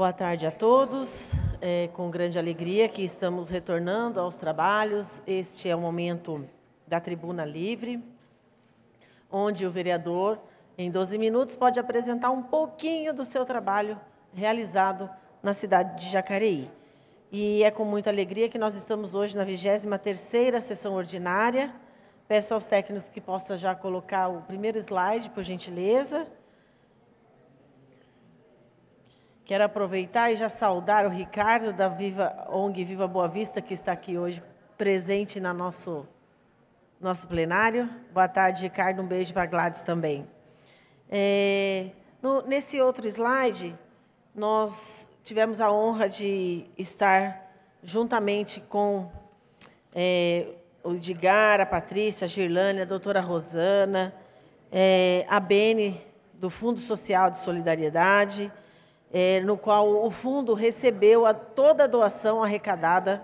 Boa tarde a todos. É com grande alegria que estamos retornando aos trabalhos. Este é o momento da tribuna livre, onde o vereador, em 12 minutos, pode apresentar um pouquinho do seu trabalho realizado na cidade de Jacareí. E é com muita alegria que nós estamos hoje na 23ª sessão ordinária. Peço aos técnicos que possam já colocar o primeiro slide, por gentileza. Quero aproveitar e já saudar o Ricardo da Viva ONG Viva Boa Vista, que está aqui hoje presente no nosso, nosso plenário. Boa tarde, Ricardo. Um beijo para Gladys também. É, no, nesse outro slide, nós tivemos a honra de estar juntamente com é, o Edgar, a Patrícia, a Girlane, a doutora Rosana, é, a Bene, do Fundo Social de Solidariedade, é, no qual o fundo recebeu a, toda a doação arrecadada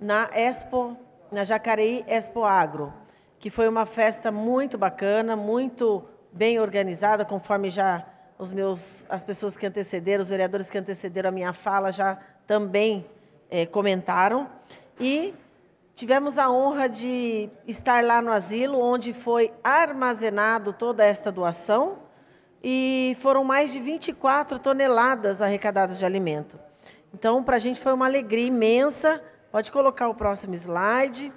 na Expo, na Jacareí Expo Agro, que foi uma festa muito bacana, muito bem organizada, conforme já os meus, as pessoas que antecederam, os vereadores que antecederam a minha fala já também é, comentaram. E tivemos a honra de estar lá no asilo, onde foi armazenado toda esta doação e foram mais de 24 toneladas arrecadadas de alimento. Então, para a gente foi uma alegria imensa. Pode colocar o próximo slide,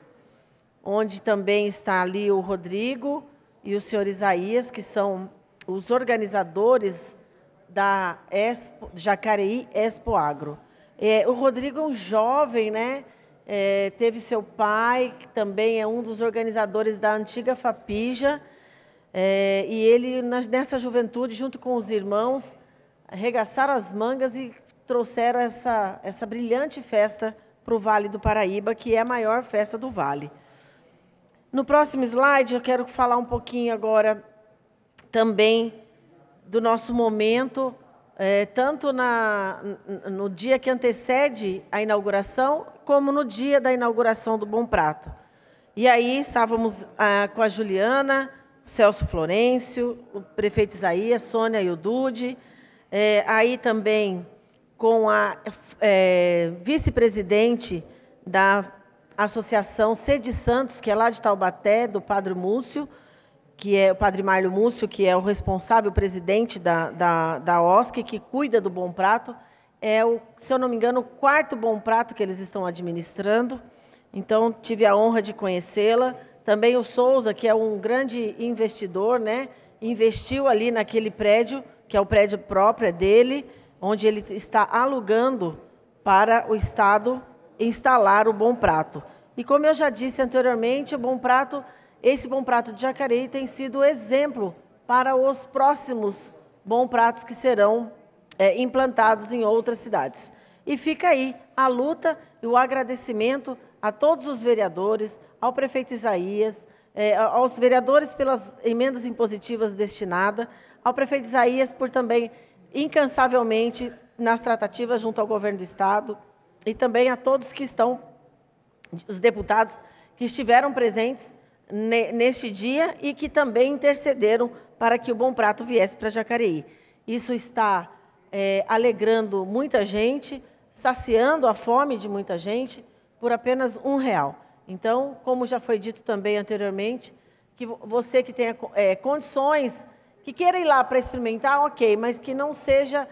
onde também está ali o Rodrigo e o senhor Isaías, que são os organizadores da Expo, Jacareí Expo Agro. É, o Rodrigo é um jovem, né? É, teve seu pai, que também é um dos organizadores da antiga FAPIJA, é, e ele, nessa juventude, junto com os irmãos, arregaçaram as mangas e trouxeram essa, essa brilhante festa para o Vale do Paraíba, que é a maior festa do Vale. No próximo slide, eu quero falar um pouquinho agora também do nosso momento, é, tanto na, no dia que antecede a inauguração, como no dia da inauguração do Bom Prato. E aí estávamos ah, com a Juliana, Celso Florencio, o prefeito Isaías, Sônia e o Dude, é, aí também com a é, vice-presidente da Associação Sede Santos, que é lá de Taubaté, do Padre Múcio, que é o Padre Mário Múcio, que é o responsável, o presidente da, da, da OSC, que cuida do Bom Prato, é, o, se eu não me engano, o quarto Bom Prato que eles estão administrando. Então, tive a honra de conhecê-la também o Souza, que é um grande investidor, né? investiu ali naquele prédio, que é o prédio próprio é dele, onde ele está alugando para o Estado instalar o Bom Prato. E como eu já disse anteriormente, o Bom Prato, esse Bom Prato de Jacareí tem sido exemplo para os próximos Bom Pratos que serão é, implantados em outras cidades. E fica aí a luta e o agradecimento a todos os vereadores, ao prefeito Isaías, é, aos vereadores pelas emendas impositivas destinadas, ao prefeito Isaías por também, incansavelmente, nas tratativas junto ao governo do Estado, e também a todos que estão, os deputados que estiveram presentes ne, neste dia e que também intercederam para que o Bom Prato viesse para Jacareí. Isso está é, alegrando muita gente, saciando a fome de muita gente, por apenas um real. Então, como já foi dito também anteriormente, que você que tenha é, condições, que queira ir lá para experimentar, ok, mas que não seja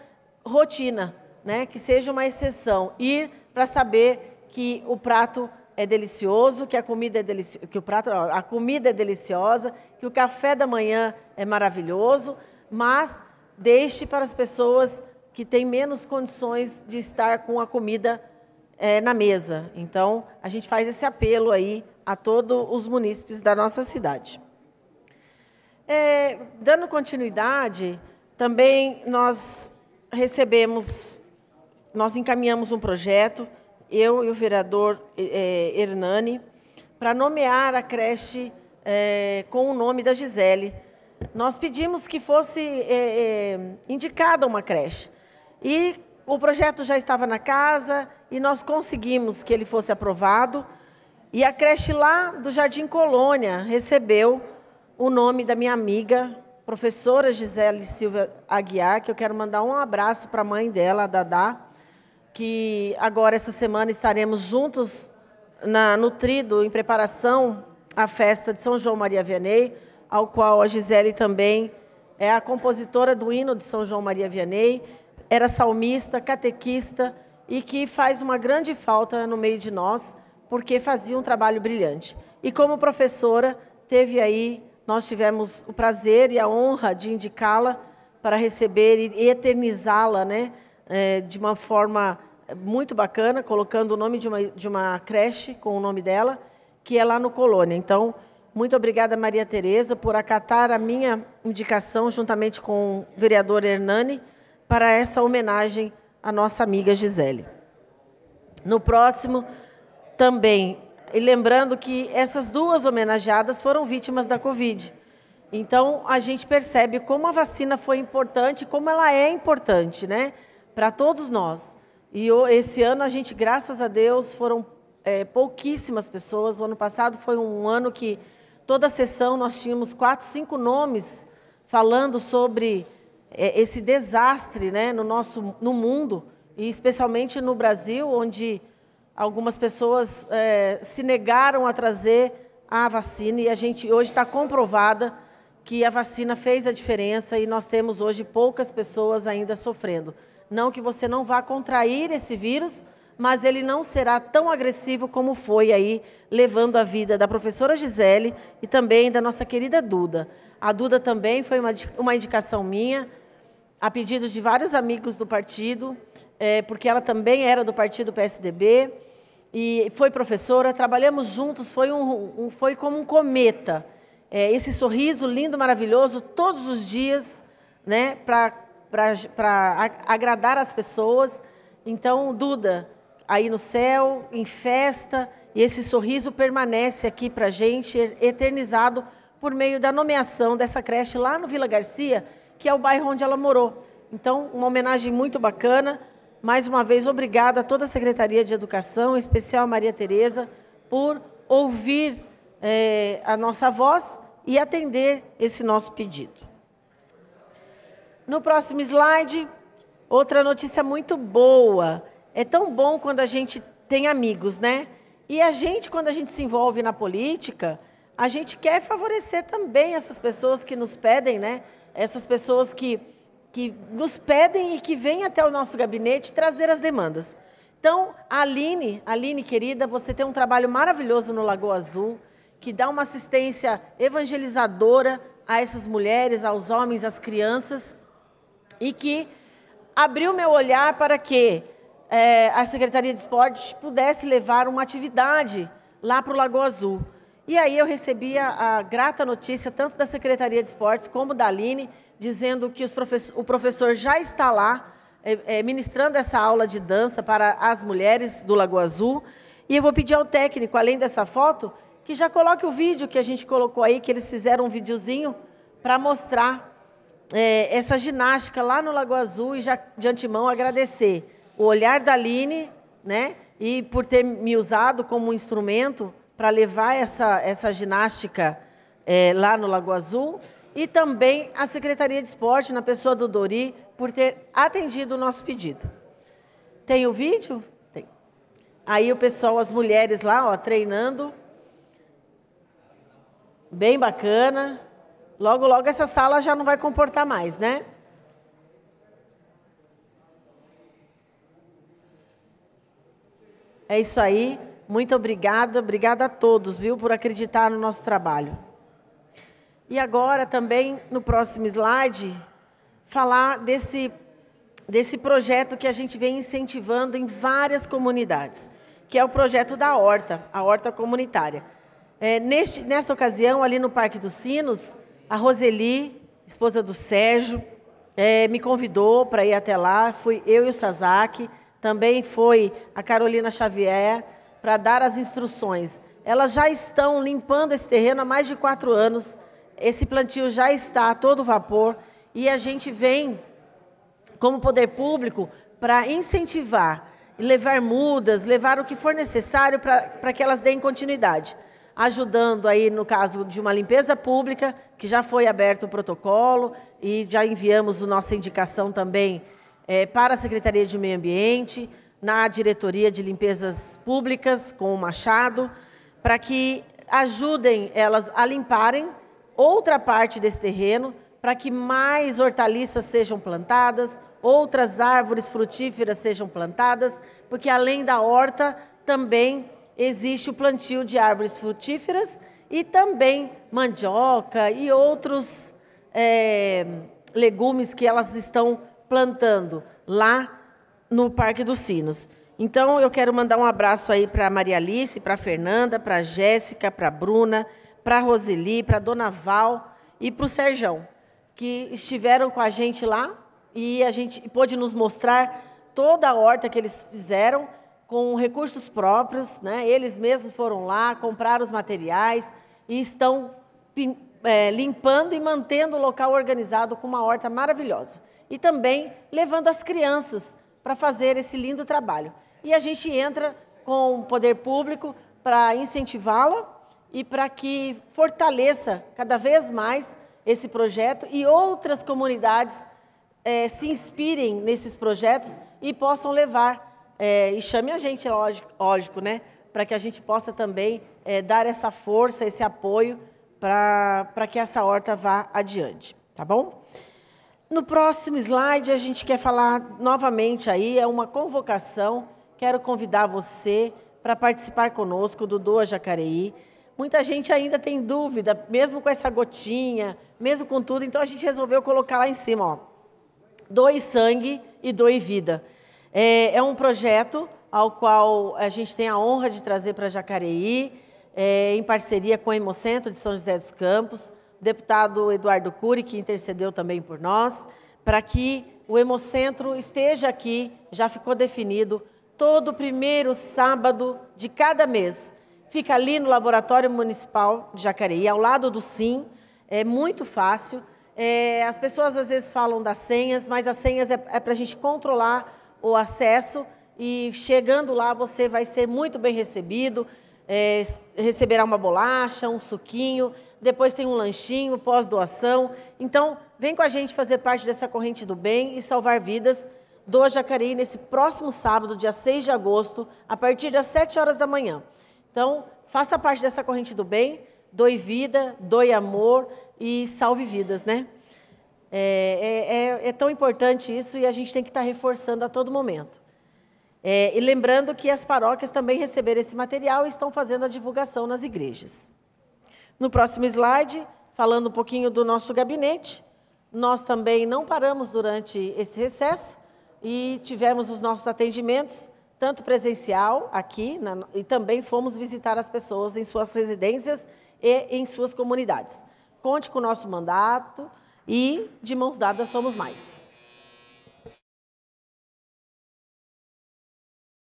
rotina, né? que seja uma exceção. Ir para saber que o prato é delicioso, que a comida é delici... que o prato, a comida é deliciosa, que o café da manhã é maravilhoso, mas deixe para as pessoas que têm menos condições de estar com a comida é, na mesa. Então, a gente faz esse apelo aí a todos os munícipes da nossa cidade. É, dando continuidade, também nós recebemos, nós encaminhamos um projeto, eu e o vereador é, é Hernani, para nomear a creche é, com o nome da Gisele. Nós pedimos que fosse é, é, indicada uma creche. E o projeto já estava na casa, e nós conseguimos que ele fosse aprovado. E a creche lá do Jardim Colônia recebeu o nome da minha amiga, professora Gisele Silva Aguiar, que eu quero mandar um abraço para a mãe dela, a Dadá, que agora essa semana estaremos juntos na, no Trido em preparação à festa de São João Maria Vianney, ao qual a Gisele também é a compositora do hino de São João Maria Vianney, era salmista, catequista, e que faz uma grande falta no meio de nós, porque fazia um trabalho brilhante. E como professora, teve aí, nós tivemos o prazer e a honra de indicá-la para receber e eternizá-la né, é, de uma forma é, muito bacana, colocando o nome de uma, de uma creche com o nome dela, que é lá no Colônia. Então, muito obrigada, Maria Tereza, por acatar a minha indicação, juntamente com o vereador Hernani, para essa homenagem a nossa amiga Gisele. No próximo, também, e lembrando que essas duas homenageadas foram vítimas da Covid. Então, a gente percebe como a vacina foi importante, como ela é importante, né? Para todos nós. E esse ano, a gente, graças a Deus, foram é, pouquíssimas pessoas. O ano passado foi um ano que toda a sessão nós tínhamos quatro, cinco nomes falando sobre é, esse desastre né, no nosso no mundo, e especialmente no Brasil, onde algumas pessoas é, se negaram a trazer a vacina, e a gente hoje está comprovada que a vacina fez a diferença e nós temos hoje poucas pessoas ainda sofrendo. Não que você não vá contrair esse vírus, mas ele não será tão agressivo como foi aí, levando a vida da professora Gisele e também da nossa querida Duda. A Duda também foi uma, uma indicação minha, a pedido de vários amigos do partido, é, porque ela também era do partido PSDB, e foi professora, trabalhamos juntos, foi, um, um foi como um cometa. É, esse sorriso lindo, maravilhoso, todos os dias, né, para agradar as pessoas. Então, Duda, aí no céu, em festa, e esse sorriso permanece aqui para a gente, eternizado por meio da nomeação dessa creche lá no Vila Garcia, que é o bairro onde ela morou. Então, uma homenagem muito bacana. Mais uma vez, obrigada a toda a Secretaria de Educação, em especial a Maria Tereza, por ouvir é, a nossa voz e atender esse nosso pedido. No próximo slide, outra notícia muito boa. É tão bom quando a gente tem amigos, né? E a gente, quando a gente se envolve na política, a gente quer favorecer também essas pessoas que nos pedem, né? essas pessoas que, que nos pedem e que vêm até o nosso gabinete trazer as demandas. Então, a Aline, Aline querida, você tem um trabalho maravilhoso no Lagoa Azul, que dá uma assistência evangelizadora a essas mulheres, aos homens, às crianças, e que abriu meu olhar para que é, a Secretaria de Esportes pudesse levar uma atividade lá para o Lagoa Azul. E aí eu recebi a, a grata notícia, tanto da Secretaria de Esportes como da Aline, dizendo que o professor já está lá, é, é, ministrando essa aula de dança para as mulheres do Lago Azul. E eu vou pedir ao técnico, além dessa foto, que já coloque o vídeo que a gente colocou aí, que eles fizeram um videozinho para mostrar é, essa ginástica lá no Lago Azul e já de antemão agradecer o olhar da Aline, né? E por ter me usado como instrumento para levar essa, essa ginástica é, lá no Lago Azul e também a Secretaria de Esporte, na pessoa do Dori, por ter atendido o nosso pedido. Tem o vídeo? Tem. Aí o pessoal, as mulheres lá, ó, treinando. Bem bacana. Logo, logo essa sala já não vai comportar mais, né? É isso aí. Muito obrigada, obrigada a todos, viu, por acreditar no nosso trabalho. E agora também, no próximo slide, falar desse, desse projeto que a gente vem incentivando em várias comunidades, que é o projeto da horta, a horta comunitária. É, neste, nesta ocasião, ali no Parque dos Sinos, a Roseli, esposa do Sérgio, é, me convidou para ir até lá. Fui eu e o Sazaki, também foi a Carolina Xavier, para dar as instruções. Elas já estão limpando esse terreno há mais de quatro anos, esse plantio já está a todo vapor e a gente vem, como poder público, para incentivar levar mudas, levar o que for necessário para que elas deem continuidade. Ajudando aí no caso de uma limpeza pública, que já foi aberto o protocolo e já enviamos a nossa indicação também é, para a Secretaria de Meio Ambiente, na Diretoria de Limpezas Públicas com o Machado, para que ajudem elas a limparem outra parte desse terreno, para que mais hortaliças sejam plantadas, outras árvores frutíferas sejam plantadas, porque além da horta também existe o plantio de árvores frutíferas e também mandioca e outros é, legumes que elas estão plantando lá no Parque dos Sinos. Então, eu quero mandar um abraço aí para a Maria Alice, para a Fernanda, para a Jéssica, para a Bruna, para a Roseli, para a Dona Val e para o Serjão, que estiveram com a gente lá e a gente pôde nos mostrar toda a horta que eles fizeram com recursos próprios, né? eles mesmos foram lá, compraram os materiais e estão é, limpando e mantendo o local organizado com uma horta maravilhosa. E também levando as crianças para fazer esse lindo trabalho. E a gente entra com o poder público para incentivá-la e para que fortaleça cada vez mais esse projeto e outras comunidades é, se inspirem nesses projetos e possam levar, é, e chame a gente, é lógico, lógico né? Para que a gente possa também é, dar essa força, esse apoio para que essa horta vá adiante, tá bom? No próximo slide, a gente quer falar novamente aí, é uma convocação. Quero convidar você para participar conosco do Doa Jacareí. Muita gente ainda tem dúvida, mesmo com essa gotinha, mesmo com tudo. Então, a gente resolveu colocar lá em cima, ó. Doe sangue e doe vida. É, é um projeto ao qual a gente tem a honra de trazer para Jacareí, é, em parceria com a Hemocentro de São José dos Campos deputado Eduardo Cury, que intercedeu também por nós, para que o Hemocentro esteja aqui, já ficou definido, todo primeiro sábado de cada mês. Fica ali no Laboratório Municipal de Jacareí, ao lado do SIM, é muito fácil. É, as pessoas às vezes falam das senhas, mas as senhas é, é para a gente controlar o acesso e chegando lá você vai ser muito bem recebido é, receberá uma bolacha, um suquinho, depois tem um lanchinho, pós-doação. Então, vem com a gente fazer parte dessa corrente do bem e salvar vidas do Jacareí nesse próximo sábado, dia 6 de agosto, a partir das 7 horas da manhã. Então, faça parte dessa corrente do bem, doe vida, doe amor e salve vidas, né? É, é, é, é tão importante isso e a gente tem que estar reforçando a todo momento. É, e lembrando que as paróquias também receberam esse material e estão fazendo a divulgação nas igrejas. No próximo slide, falando um pouquinho do nosso gabinete, nós também não paramos durante esse recesso e tivemos os nossos atendimentos, tanto presencial aqui, na, e também fomos visitar as pessoas em suas residências e em suas comunidades. Conte com o nosso mandato e de mãos dadas somos mais.